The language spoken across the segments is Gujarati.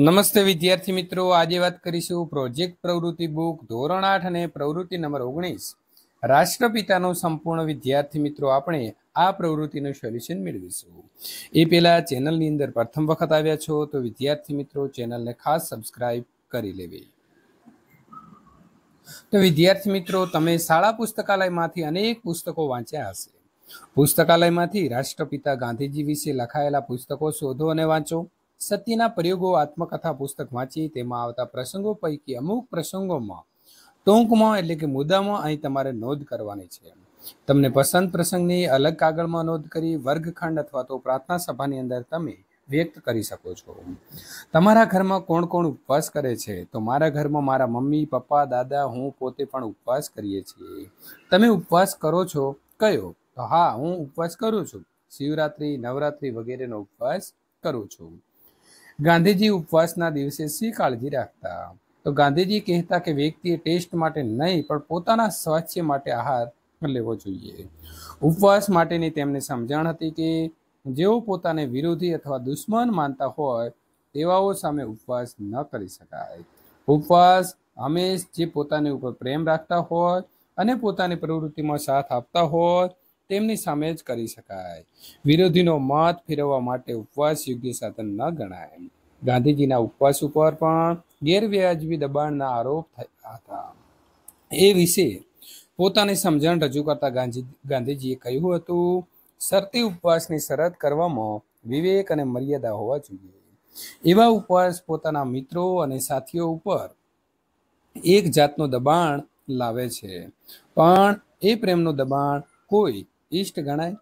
નમસ્તે વિદ્યાર્થી મિત્રો આજે વાત કરીશું પ્રોજેક્ટ પ્રવૃત્તિ બુક ધોરણ આઠ અને પ્રવૃત્તિ નંબર ઓગણીસ રાષ્ટ્રપિતાનો સંપૂર્ણ વિદ્યાર્થી મિત્રો આપણે આ પ્રવૃત્તિનું સોલ્યુશન મેળવીશું એ પહેલાં ચેનલની અંદર પ્રથમ વખત આવ્યા છો તો વિદ્યાર્થી મિત્રો ચેનલને ખાસ સબસ્ક્રાઇબ કરી લેવી તો વિદ્યાર્થી મિત્રો તમે શાળા પુસ્તકાલયમાંથી અનેક પુસ્તકો વાંચ્યા હશે પુસ્તકાલયમાંથી રાષ્ટ્રપિતા ગાંધીજી વિશે લખાયેલા પુસ્તકો શોધો અને વાંચો સત્યના પ્રયોગો આત્મકથા પુસ્તક વાંચી તેમાં આવતા પ્રસંગો પૈકી અમુક પ્રસંગોમાં ટૂંકમાં એટલે કે મુદ્દામાં અહીં તમારે નોંધ કરવાની છે તમને પસંદ પ્રસંગની અલગ કાગળમાં નોંધ કરી વર્ગખંડ અથવા તો પ્રાર્થના સભાની અંદર તમે વ્યક્ત કરી શકો છો તમારા ઘરમાં કોણ કોણ ઉપવાસ કરે છે તો મારા ઘરમાં મારા મમ્મી પપ્પા દાદા હું પોતે પણ ઉપવાસ કરીએ છીએ તમે ઉપવાસ કરો છો કયો તો હા હું ઉપવાસ કરું છું શિવરાત્રિ નવરાત્રિ વગેરેનો ઉપવાસ કરું છું ગાંધીજી ઉપવાસના દિવસે શી કાળજી રાખતા તો ગાંધીજી કહેતા કે વ્યક્તિએ ટેસ્ટ માટે નહીં પણ પોતાના સ્વાસ્થ્ય માટે આહાર લેવો જોઈએ ઉપવાસ માટેની તેમને સમજણ હતી કે જેઓ પોતાને વિરોધી અથવા દુશ્મન માનતા હોય તેવાઓ સામે ઉપવાસ ન કરી શકાય ઉપવાસ હંમેશ જે પોતાની ઉપર પ્રેમ રાખતા હોય અને પોતાની પ્રવૃત્તિમાં સાથ આપતા હોય તેમની સામે જ કરી શકાય વિરોધીનો મત ફેરવવા માટે ઉપવાસ યોગ્ય સાધન ન ગણાય ગાંધીજીના ઉપવાસ ઉપર પણ ગેરવ્યાજબી દબાણના આરોપ થયા હતા એ વિશે પોતાની સમજણ રજૂ કરતા ગાંધી ગાંધીજીએ કહ્યું હતું શરતી ઉપવાસની શરત કરવામાં વિવેક અને મર્યાદા હોવા જોઈએ એવા ઉપવાસ પોતાના મિત્રો અને સાથીઓ ઉપર એક જાતનું દબાણ લાવે છે પણ એ પ્રેમનું દબાણ કોઈ ઈષ્ટ ગણાય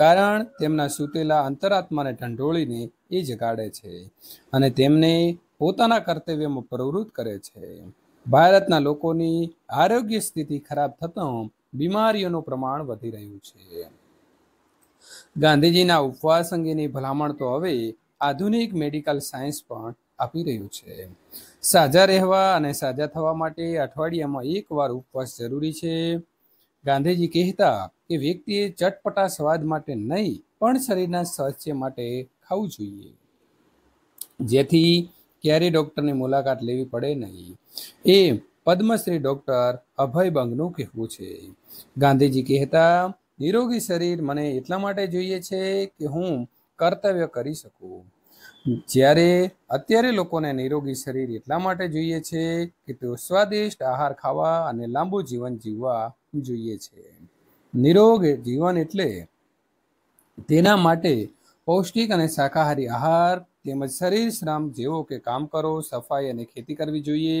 કારણ તેમના સૂતેલા અંતરાત્માને ઢંઢોળીને એ જગાડે છે અને તેમને પોતાના કર્તવ્યમાં પ્રવૃત્ત કરે છે ભારતના લોકોની આરોગ્ય સ્થિતિ ખરાબ થતાં બીમારીઓનું પ્રમાણ વધી રહ્યું છે ગાંધીજીના ઉપવાસ અંગેની ભલામણ તો હવે આધુનિક મેડિકલ સાયન્સ પણ આપી રહ્યું છે સાજા રહેવા અને સાજા થવા માટે અઠવાડિયામાં એકવાર ઉપવાસ જરૂરી છે ગાંધીજી કહેતા કે વ્યક્તિએ ચટપટા સ્વાદ માટે નહીં પણ શરીરના સ્વાસ્થ્ય માટે ખાવું જોઈએ જેથી ક્યારેય ડૉક્ટરની મુલાકાત લેવી પડે નહીં એ પદ્મશ્રી ડૉક્ટર અભય કહેવું છે ગાંધીજી કહેતા નિરોગી શરીર મને એટલા માટે જોઈએ છે કે હું કર્તવ્ય કરી શકું જ્યારે અત્યારે લોકોને નિરોગી શરીર એટલા માટે જોઈએ છે કે તેઓ સ્વાદિષ્ટ આહાર ખાવા અને લાંબુ જીવન જીવવા જોઈએ છે નિરોગ જીવન એટલે તેના માટે પૌષ્ટિક અને શાકાહારી આહાર તેમજ શરીર શ્રમ જેવો કે કામ કરો સફાઈ અને ખેતી કરવી જોઈએ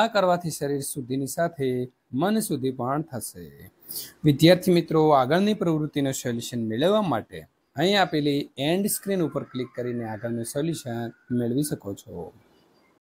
આ કરવાથી શરીર શુદ્ધિની સાથે મન સુધી પણ થશે વિદ્યાર્થી મિત્રો આગળની પ્રવૃત્તિનું સોલ્યુશન મેળવવા માટે અહીં આપેલી એન્ડ સ્ક્રીન ઉપર ક્લિક કરીને આગળનું સોલ્યુશન મેળવી શકો છો